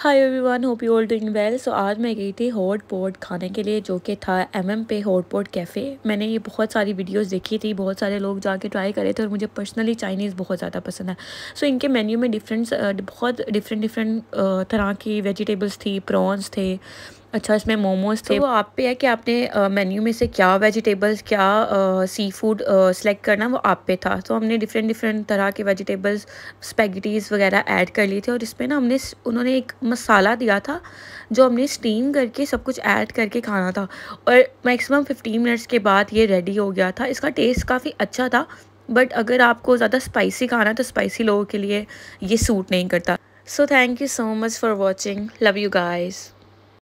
high everyone hope you all doing well so आज मैं गई थी हॉट पॉट खाने के लिए जो कि था एम एम पे हॉट पॉट कैफ़े मैंने ये बहुत सारी वीडियोज़ देखी थी बहुत सारे लोग जाके ट्राई करे थे और मुझे पर्सनली चाइनीज़ बहुत ज़्यादा पसंद है सो so, इनके मेन्यू में डिफरेंट बहुत डिफरेंट डिफरेंट तरह की वेजिटेबल्स थी प्रॉन्स थे अच्छा इसमें मोमोज थे तो वो आप पे है कि आपने मेन्यू में से क्या वेजिटेबल्स क्या सी फूड सेलेक्ट करना वो आप पे था तो हमने डिफरेंट डिफरेंट तरह के वेजिटेबल्स स्पेगटीज़ वगैरह ऐड कर लिए थे और इसमें ना हमने उन्होंने एक मसाला दिया था जो हमने स्टीम करके सब कुछ ऐड करके खाना था और मैक्सिमम फिफ्टीन मिनट्स के बाद ये रेडी हो गया था इसका टेस्ट काफ़ी अच्छा था बट अगर आपको ज़्यादा स्पाइसी खाना है तो स्पाइसी लोगों के लिए ये सूट नहीं करता so thank you so much for watching love you guys